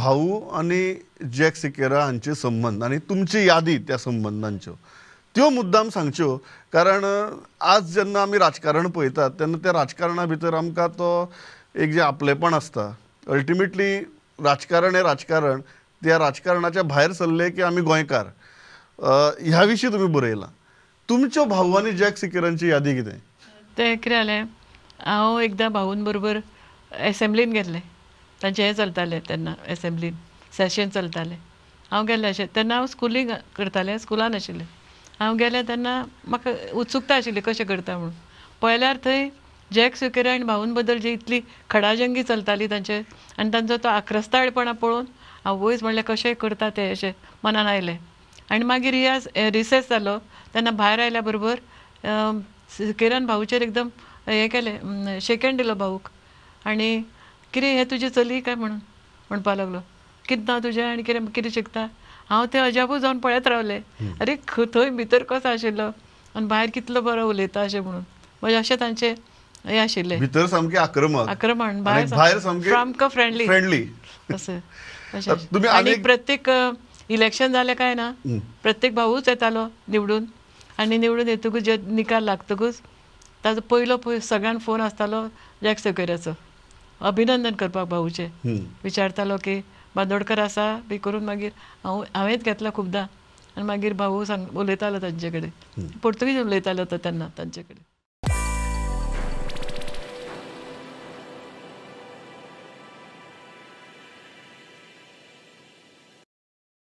भाऊ आणि जॅक सिकेरा हांचे संबंध आणि तुमची यादी त्या संबंधांचं त्यो मुद्दाम सांगच्यो कारण आज जेन्ना आम्ही राजकारण पळतात त्यांना त्या राजकारणा भितर आमकां तो एक जे आपलेपण आसता अल्टिमेटली राजकारण हे राजकारण त्या राजकारणाच्या बाहेर सरले की आम्ही गोयकार ह्या तुम्ही तुमी बरयलां भाऊ आणि जॅक सिकेरांची यादी कितें तें कितें जालें हांव एकदां भाऊन बरोबर एसेंब्लीन घेतले तांचे हे चलतालें तेन्ना एसेंब्लीन सेशन चलताले हांव गेल्लें अशें तेन्ना हांव स्कुलींग करतालें स्कुलान आशिल्लें हांव गेलें तेन्ना म्हाका उत्सुकता आशिल्ली कशें करता म्हणून पळयल्यार थंय जॅक सिक्युरे आनी भाऊन बद्दल जी इतली खडाजंगी चलताली तांचे आनी तांचो तो आक्रस्ताळपणां पळोवन हांव वयस म्हणलें कशें करता तें अशें मनान आयलें आनी मागीर रियाज रिसेस जालो तेन्ना भायर आयल्या बरोबर किरण भाऊचेर एकदम हें केलें शेकेंड दिलो भाऊक आनी किरे हे तुझे चली काय म्हणून म्हणपाक लागलो कितें ना तुजें आनी कितें कितें शिकता हांव तें अजापूच जावन पळयत रावलें अरे थंय भितर कसो आशिल्लो आनी भायर कितलो बरो उलयता अशें म्हणून म्हणजे अशें तांचे हे आशिल्लें भितर सामकें आक्रमक आक्रमण भायर भायर सामको फ्रेंडली फ्रेंडली अशें आनी प्रत्येक इलेक्शन जालें काय ना प्रत्येक भाऊच येतालो निवडून आनी निवडून येतकूच जे निकाल लागतकूच ताजो पयलो पय सगळ्यांक फोन आसतालो जॅक सकयऱ्याचो अभिनंदन करपाक भाऊचें विचारतालो की बांदोडकर आसा बी करून मागीर हांव हांवेंच घेतला खुबदां आनी मागीर भाऊ सांग उलयतालो तांचे कडेन पोर्तुगीज उलयतालो तो तेन्ना तांचे कडेन